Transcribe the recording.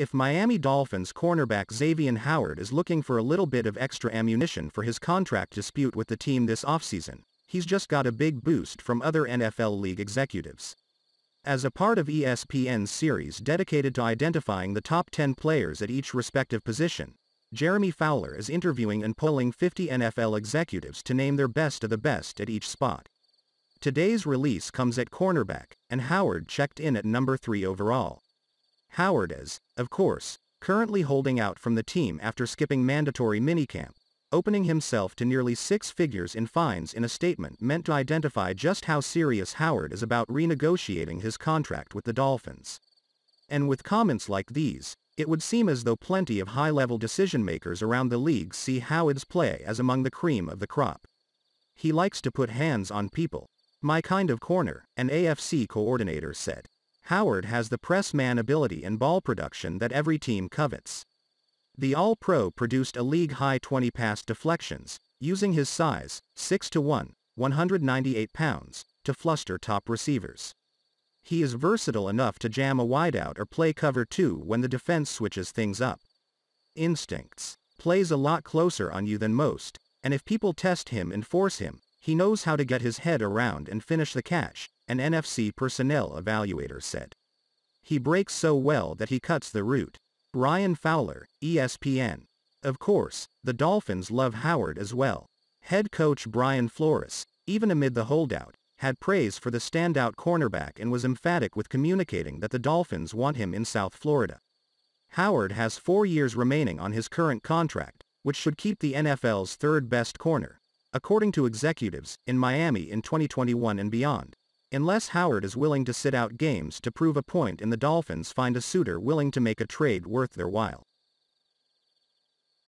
If Miami Dolphins cornerback Xavier Howard is looking for a little bit of extra ammunition for his contract dispute with the team this offseason, he's just got a big boost from other NFL league executives. As a part of ESPN's series dedicated to identifying the top 10 players at each respective position, Jeremy Fowler is interviewing and polling 50 NFL executives to name their best of the best at each spot. Today's release comes at cornerback, and Howard checked in at number 3 overall. Howard is, of course, currently holding out from the team after skipping mandatory minicamp, opening himself to nearly six figures in fines in a statement meant to identify just how serious Howard is about renegotiating his contract with the Dolphins. And with comments like these, it would seem as though plenty of high-level decision-makers around the league see Howard's play as among the cream of the crop. He likes to put hands on people. My kind of corner, an AFC coordinator said. Howard has the press man ability and ball production that every team covets. The All-Pro produced a league-high 20 pass deflections, using his size, 6 to 1, 198 pounds, to fluster top receivers. He is versatile enough to jam a wideout or play cover 2 when the defense switches things up. Instincts. Plays a lot closer on you than most, and if people test him and force him, he knows how to get his head around and finish the catch, an NFC personnel evaluator said. He breaks so well that he cuts the route. Ryan Fowler, ESPN. Of course, the Dolphins love Howard as well. Head coach Brian Flores, even amid the holdout, had praise for the standout cornerback and was emphatic with communicating that the Dolphins want him in South Florida. Howard has four years remaining on his current contract, which should keep the NFL's third best corner, according to executives, in Miami in 2021 and beyond. Unless Howard is willing to sit out games to prove a point and the Dolphins find a suitor willing to make a trade worth their while.